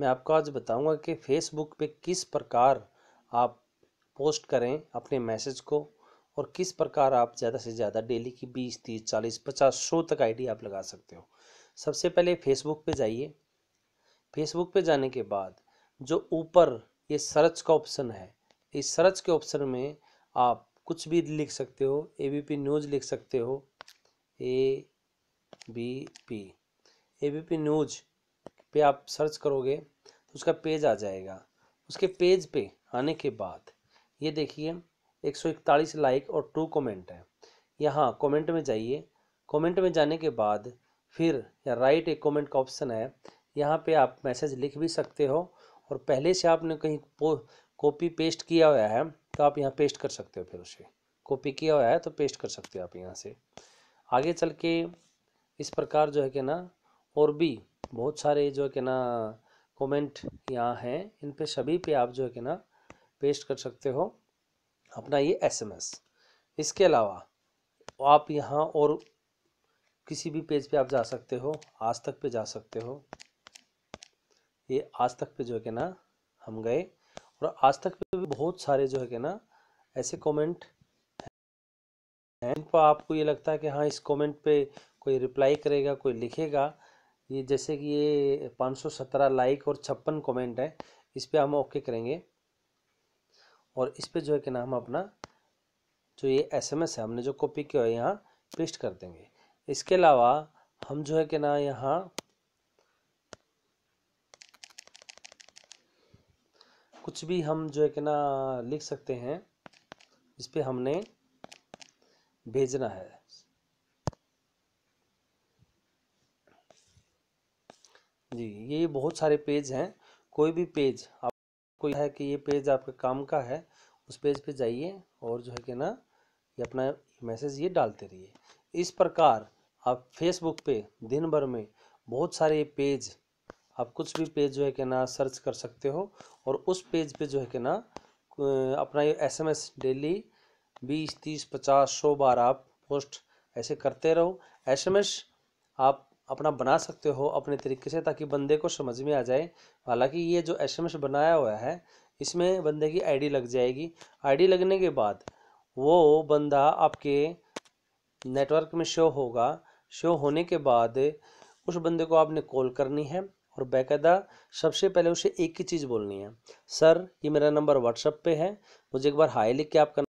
मैं आपको आज बताऊंगा कि फेसबुक पे किस प्रकार आप पोस्ट करें अपने मैसेज को और किस प्रकार आप ज़्यादा से ज़्यादा डेली की बीस तीस चालीस पचास सौ तक आईडी आप लगा सकते हो सबसे पहले फेसबुक पे जाइए फेसबुक पे जाने के बाद जो ऊपर ये सर्च का ऑप्शन है इस सर्च के ऑप्शन में आप कुछ भी लिख सकते हो ए बी पी न्यूज़ लिख सकते हो A B P A B P news पे आप सर्च करोगे तो उसका पेज आ जाएगा उसके पेज पे आने के बाद ये देखिए एक सौ इकतालीस लाइक और टू कमेंट है यहाँ कमेंट में जाइए कमेंट में जाने के बाद फिर या राइट एक कमेंट का ऑप्शन है यहाँ पे आप मैसेज लिख भी सकते हो और पहले से आपने कहीं कॉपी पेस्ट किया हुआ है तो आप यहाँ पेस्ट कर सकते हो फिर उसे कॉपी किया हुआ है तो पेस्ट कर सकते हो आप यहाँ से आगे चल के इस प्रकार जो है कि ना और भी बहुत सारे जो है कि ना कमेंट यहाँ हैं इन पे सभी पे आप जो है कि ना पेस्ट कर सकते हो अपना ये एसएमएस इसके अलावा आप यहाँ और किसी भी पेज पे आप जा सकते हो आज तक पे जा सकते हो ये आज तक पे जो है कि ना हम गए और आज तक पे भी बहुत सारे जो है कि ना ऐसे कमेंट हैं पर आपको ये लगता है कि हाँ इस कमेंट पे कोई रिप्लाई करेगा कोई लिखेगा ये जैसे कि ये 517 लाइक और छप्पन कमेंट है इस पर हम ओके करेंगे और इस पर जो है कि ना हम अपना जो ये एसएमएस है हमने जो कॉपी किया है यहाँ पेस्ट कर देंगे इसके अलावा हम जो है कि ना यहाँ कुछ भी हम जो है कि ना लिख सकते हैं इस पर हमने भेजना है जी ये बहुत सारे पेज हैं कोई भी पेज आपको है कि ये पेज आपके काम का है उस पेज पे जाइए और जो है कि ना ये अपना मैसेज ये डालते रहिए इस प्रकार आप फेसबुक पे दिन भर में बहुत सारे पेज आप कुछ भी पेज जो है कि ना सर्च कर सकते हो और उस पेज पे जो है कि ना अपना ये एस डेली बीस तीस पचास सौ बार आप पोस्ट ऐसे करते रहो एसएमएस आप अपना बना सकते हो अपने तरीके से ताकि बंदे को समझ में आ जाए हालांकि ये जो एसएमएस बनाया हुआ है इसमें बंदे की आईडी लग जाएगी आईडी लगने के बाद वो बंदा आपके नेटवर्क में शो होगा शो होने के बाद उस बंदे को आपने कॉल करनी है और बाकायदा सबसे पहले उसे एक ही चीज़ बोलनी है सर ये मेरा नंबर व्हाट्सअप पे है मुझे एक बार हाई लिख के आपका